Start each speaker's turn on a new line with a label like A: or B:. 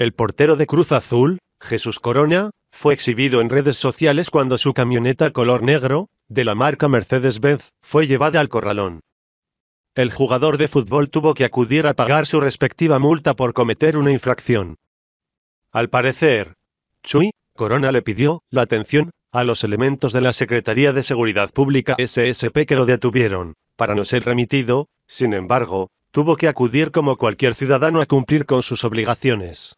A: El portero de Cruz Azul, Jesús Corona, fue exhibido en redes sociales cuando su camioneta color negro, de la marca Mercedes-Benz, fue llevada al corralón. El jugador de fútbol tuvo que acudir a pagar su respectiva multa por cometer una infracción. Al parecer, Chuy, Corona le pidió la atención a los elementos de la Secretaría de Seguridad Pública SSP que lo detuvieron, para no ser remitido, sin embargo, tuvo que acudir como cualquier ciudadano a cumplir con sus obligaciones.